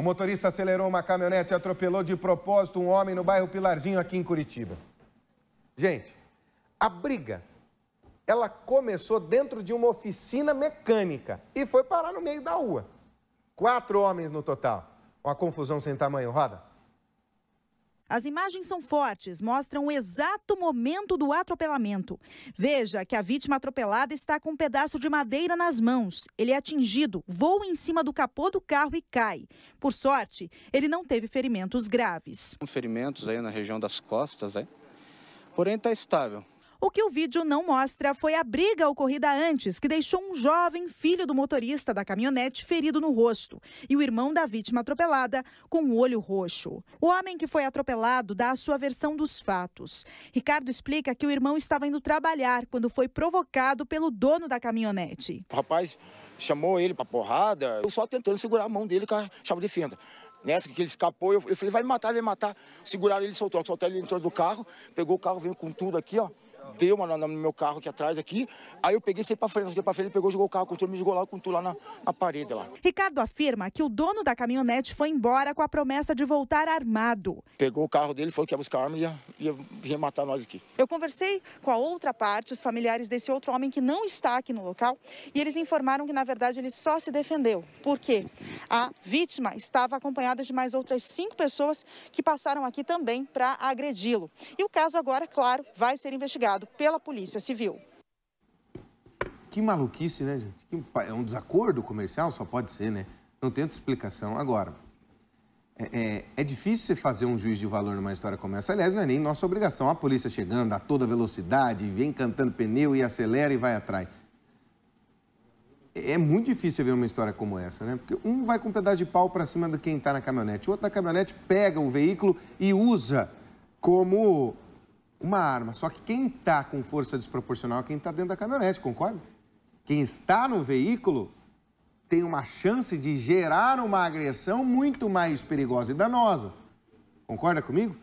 O motorista acelerou uma caminhonete e atropelou de propósito um homem no bairro Pilarzinho, aqui em Curitiba. Gente, a briga, ela começou dentro de uma oficina mecânica e foi parar no meio da rua. Quatro homens no total. Uma confusão sem tamanho. Roda. As imagens são fortes, mostram o exato momento do atropelamento. Veja que a vítima atropelada está com um pedaço de madeira nas mãos. Ele é atingido, voa em cima do capô do carro e cai. Por sorte, ele não teve ferimentos graves. Ferimentos aí na região das costas, aí. É. porém está estável. O que o vídeo não mostra foi a briga ocorrida antes, que deixou um jovem filho do motorista da caminhonete ferido no rosto e o irmão da vítima atropelada com o olho roxo. O homem que foi atropelado dá a sua versão dos fatos. Ricardo explica que o irmão estava indo trabalhar quando foi provocado pelo dono da caminhonete. O rapaz chamou ele para porrada, eu só tentando segurar a mão dele com a chave de fenda. Nessa que ele escapou, eu, falei, vai me matar, vai me matar. Seguraram ele, soltou, soltaram ele dentro do carro, pegou o carro, veio com tudo aqui, ó deu uma no meu carro aqui atrás, aqui. Aí eu peguei, saí pra frente, saí pra frente, ele pegou, jogou o carro com tudo, me jogou lá com tudo lá na, na parede lá. Ricardo afirma que o dono da caminhonete foi embora com a promessa de voltar armado. Pegou o carro dele, falou que ia buscar arma e ia, ia, ia matar nós aqui. Eu conversei com a outra parte, os familiares desse outro homem que não está aqui no local, e eles informaram que, na verdade, ele só se defendeu. Por quê? A vítima estava acompanhada de mais outras cinco pessoas que passaram aqui também para agredi-lo. E o caso agora, claro, vai ser investigado investigado pela Polícia Civil. Que maluquice, né, gente? É um desacordo comercial? Só pode ser, né? Não tem outra explicação. Agora, é, é, é, difícil você fazer um juiz de valor numa história como essa. Aliás, não é nem nossa obrigação. A polícia chegando a toda velocidade, vem cantando pneu e acelera e vai atrás. É muito difícil ver uma história como essa, né? Porque um vai com um pedaço de pau para cima de quem está na caminhonete, o outro na caminhonete pega o veículo e usa como uma arma. Só que quem está com força desproporcional é quem está dentro da caminhonete, concorda? Quem está no veículo tem uma chance de gerar uma agressão muito mais perigosa e danosa. Concorda comigo?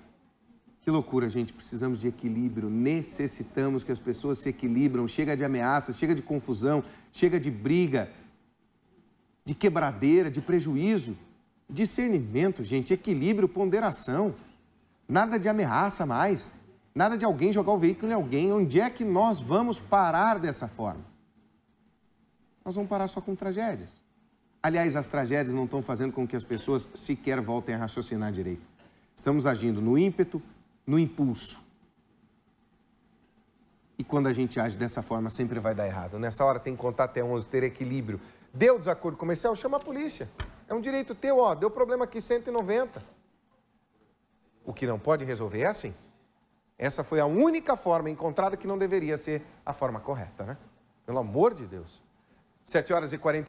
Que loucura, gente. Precisamos de equilíbrio. Necessitamos que as pessoas se equilibram. Chega de ameaça, chega de confusão, chega de briga, de quebradeira, de prejuízo. Discernimento, gente. Equilíbrio, ponderação. Nada de ameaça mais. Nada de alguém jogar o veículo em alguém. Onde é que nós vamos parar dessa forma? Nós vamos parar só com tragédias. Aliás, as tragédias não estão fazendo com que as pessoas sequer voltem a raciocinar direito. Estamos agindo no ímpeto, no impulso. E quando a gente age dessa forma, sempre vai dar errado. Nessa hora tem que contar até 11, ter equilíbrio. Deu desacordo comercial, chama a polícia. É um direito teu, ó. Deu problema aqui 190. O que não pode resolver é assim. Essa foi a única forma encontrada que não deveria ser a forma correta, né? Pelo amor de Deus. 7 horas e 40